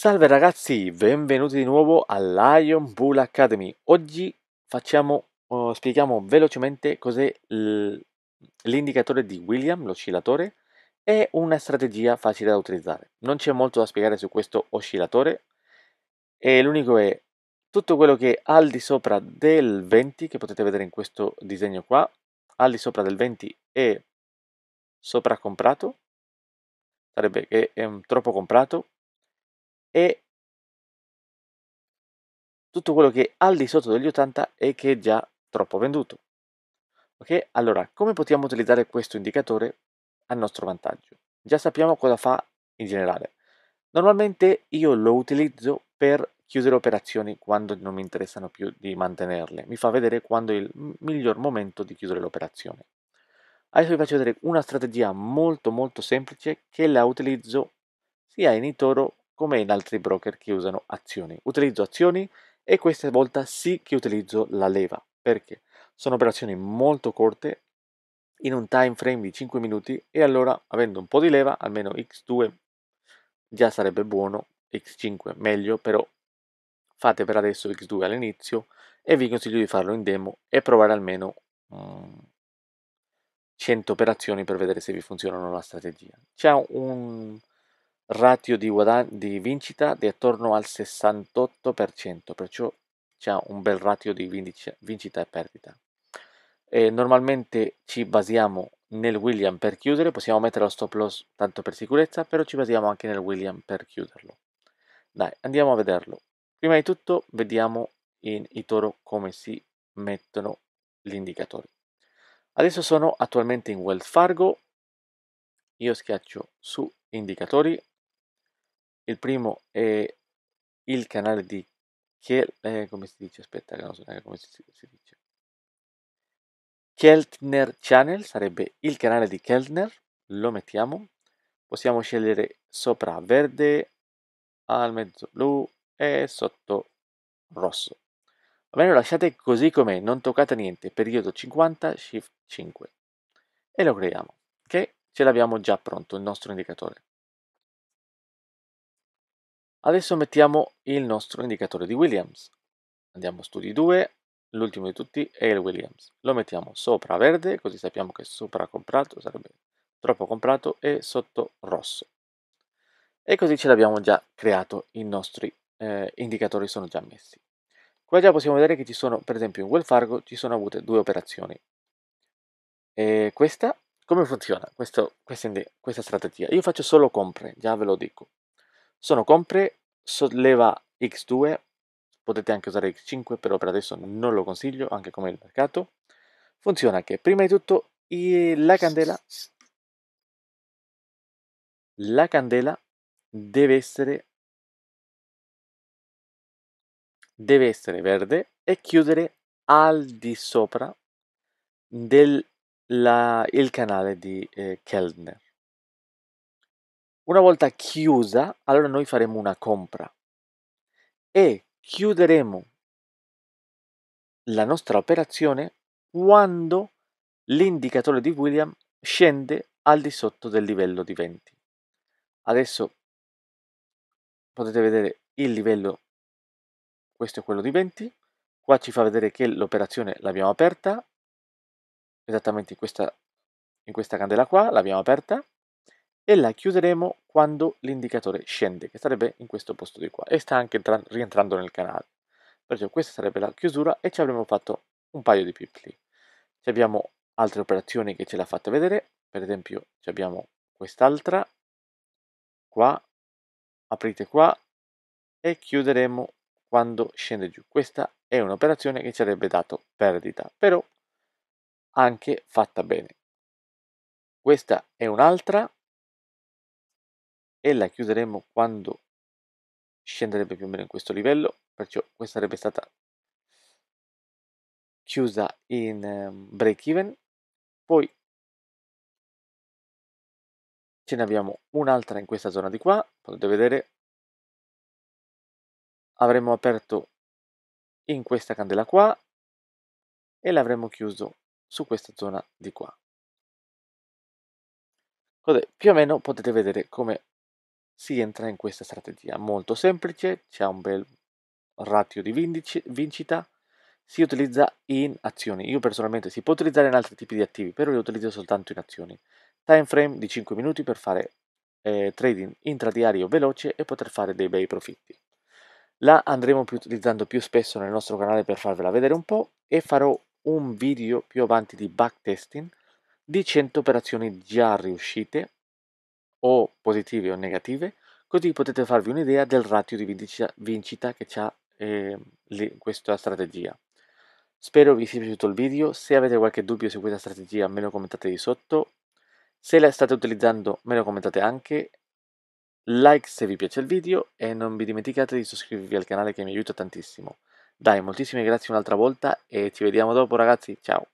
Salve ragazzi, benvenuti di nuovo all'Ion Bull Academy. Oggi facciamo, oh, spieghiamo velocemente cos'è l'indicatore di William, l'oscillatore, e una strategia facile da utilizzare. Non c'è molto da spiegare su questo oscillatore, e l'unico è tutto quello che è al di sopra del 20, che potete vedere in questo disegno qua, al di sopra del 20 è sopraccomprato, sarebbe che è troppo comprato, e tutto quello che è al di sotto degli 80 è che è già troppo venduto. Ok? Allora, come possiamo utilizzare questo indicatore a nostro vantaggio? Già sappiamo cosa fa in generale. Normalmente io lo utilizzo per chiudere operazioni quando non mi interessano più di mantenerle. Mi fa vedere quando è il miglior momento di chiudere l'operazione. Adesso vi faccio vedere una strategia molto molto semplice che la utilizzo sia in eToro come in altri broker che usano azioni. Utilizzo azioni e questa volta sì che utilizzo la leva perché sono operazioni molto corte in un time frame di 5 minuti e allora avendo un po' di leva almeno x2 già sarebbe buono x5 meglio però fate per adesso x2 all'inizio e vi consiglio di farlo in demo e provare almeno um, mm, 100 operazioni per vedere se vi funzionano la strategia c'è un ratio di, guadagno, di vincita di attorno al 68%, perciò c'è un bel ratio di vincita e perdita. E normalmente ci basiamo nel William per chiudere, possiamo mettere lo stop loss tanto per sicurezza, però ci basiamo anche nel William per chiuderlo. Dai, andiamo a vederlo. Prima di tutto vediamo in Itoro come si mettono gli indicatori. Adesso sono attualmente in Wells Fargo, io schiaccio su indicatori il primo è il canale di Kiel, eh, come si dice? Aspetta, non so neanche come si, si dice. Keltner Channel sarebbe il canale di Keltner, lo mettiamo. Possiamo scegliere sopra verde, al mezzo blu e sotto rosso. Va bene, lo lasciate così com'è, non toccate niente, periodo 50, shift 5. E lo creiamo, che ce l'abbiamo già pronto il nostro indicatore. Adesso mettiamo il nostro indicatore di Williams. Andiamo a studi 2, l'ultimo di tutti è il Williams. Lo mettiamo sopra verde, così sappiamo che sopra comprato sarebbe troppo comprato e sotto rosso. E così ce l'abbiamo già creato, i nostri eh, indicatori sono già messi. Qua già possiamo vedere che ci sono, per esempio in Welfargo, ci sono avute due operazioni. E questa, come funziona Questo, questa, questa strategia? Io faccio solo compre, già ve lo dico sono compre solleva X2, potete anche usare X5, però per adesso non lo consiglio, anche come il mercato. Funziona che prima di tutto la candela, la candela deve essere, deve essere verde e chiudere al di sopra del la, il canale di eh, Kellner. Una volta chiusa, allora noi faremo una compra e chiuderemo la nostra operazione quando l'indicatore di William scende al di sotto del livello di 20. Adesso potete vedere il livello, questo è quello di 20, qua ci fa vedere che l'operazione l'abbiamo aperta, esattamente in questa, in questa candela qua, l'abbiamo aperta, e la chiuderemo quando l'indicatore scende, che sarebbe in questo posto di qua, e sta anche rientrando nel canale. Perciò questa sarebbe la chiusura e ci avremmo fatto un paio di pippli. Ci abbiamo altre operazioni che ce l'ha fatta vedere, per esempio ci abbiamo quest'altra, qua, aprite qua, e chiuderemo quando scende giù. Questa è un'operazione che ci avrebbe dato perdita, però anche fatta bene. Questa è un'altra e la chiuderemo quando scenderebbe più o meno in questo livello perciò questa sarebbe stata chiusa in ehm, break even poi ce ne abbiamo un'altra in questa zona di qua potete vedere avremmo aperto in questa candela qua e l'avremmo chiuso su questa zona di qua Così, più o meno potete vedere come si entra in questa strategia. Molto semplice, c'è un bel ratio di vincita, si utilizza in azioni. Io personalmente si può utilizzare in altri tipi di attivi, però io utilizzo soltanto in azioni. Time frame di 5 minuti per fare eh, trading intradiario veloce e poter fare dei bei profitti. La andremo più utilizzando più spesso nel nostro canale per farvela vedere un po' e farò un video più avanti di backtesting di 100 operazioni già riuscite o positive o negative, così potete farvi un'idea del ratio di vincita che ha eh, questa strategia. Spero vi sia piaciuto il video, se avete qualche dubbio su questa strategia me lo commentate di sotto, se la state utilizzando me lo commentate anche, like se vi piace il video e non vi dimenticate di iscrivervi al canale che mi aiuta tantissimo. Dai, moltissime grazie un'altra volta e ci vediamo dopo ragazzi, ciao!